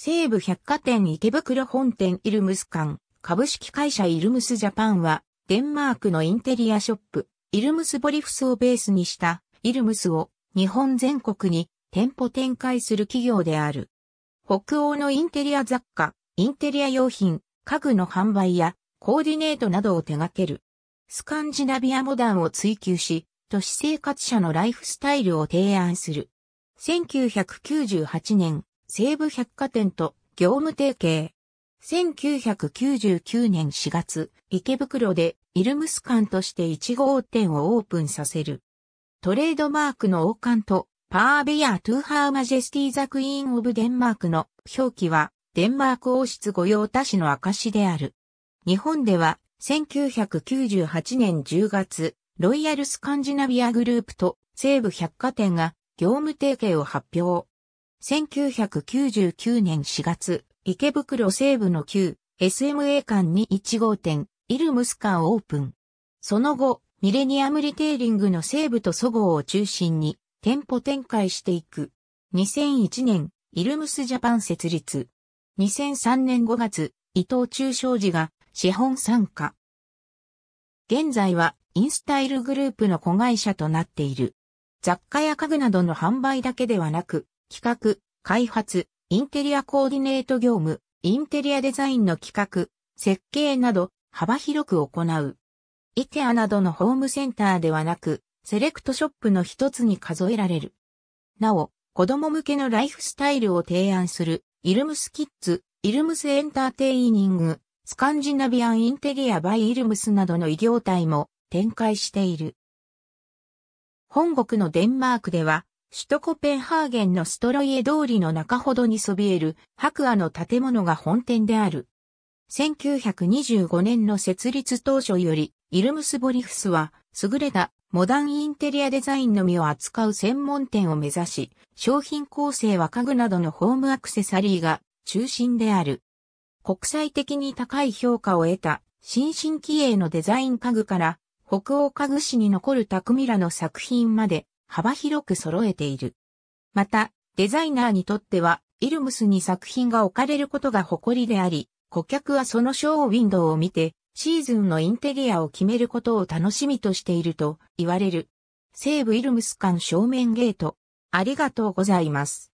西武百貨店池袋本店イルムス館、株式会社イルムスジャパンは、デンマークのインテリアショップ、イルムスボリフスをベースにした、イルムスを日本全国に店舗展開する企業である。北欧のインテリア雑貨、インテリア用品、家具の販売やコーディネートなどを手掛ける。スカンジナビアモダンを追求し、都市生活者のライフスタイルを提案する。1998年、西武百貨店と業務提携。1999年4月、池袋でイルムス館として1号店をオープンさせる。トレードマークの王冠とパーベヤトゥーハーマジェスティザクイーンオブデンマークの表記はデンマーク王室御用達の証である。日本では1998年10月、ロイヤルスカンジナビアグループと西武百貨店が業務提携を発表。1999年4月、池袋西部の旧 SMA 館に1号店、イルムスカーオープン。その後、ミレニアムリテイリングの西部と祖号を中心に店舗展開していく。2001年、イルムスジャパン設立。2003年5月、伊藤忠商事が資本参加。現在はインスタイルグループの子会社となっている。雑貨や家具などの販売だけではなく、企画、開発、インテリアコーディネート業務、インテリアデザインの企画、設計など幅広く行う。IKEA などのホームセンターではなく、セレクトショップの一つに数えられる。なお、子供向けのライフスタイルを提案する、イルムスキッズ、イルムスエンターテイニング、スカンジナビアンインテリアバイイルムスなどの異業態も展開している。本国のデンマークでは、首都コペンハーゲンのストロイエ通りの中ほどにそびえる白亜の建物が本店である。1925年の設立当初より、イルムスボリフスは、優れたモダンインテリアデザインのみを扱う専門店を目指し、商品構成は家具などのホームアクセサリーが中心である。国際的に高い評価を得た新進気鋭のデザイン家具から、北欧家具史に残る匠らの作品まで、幅広く揃えている。また、デザイナーにとっては、イルムスに作品が置かれることが誇りであり、顧客はそのショーウィンドウを見て、シーズンのインテリアを決めることを楽しみとしていると言われる。西部イルムス間正面ゲート。ありがとうございます。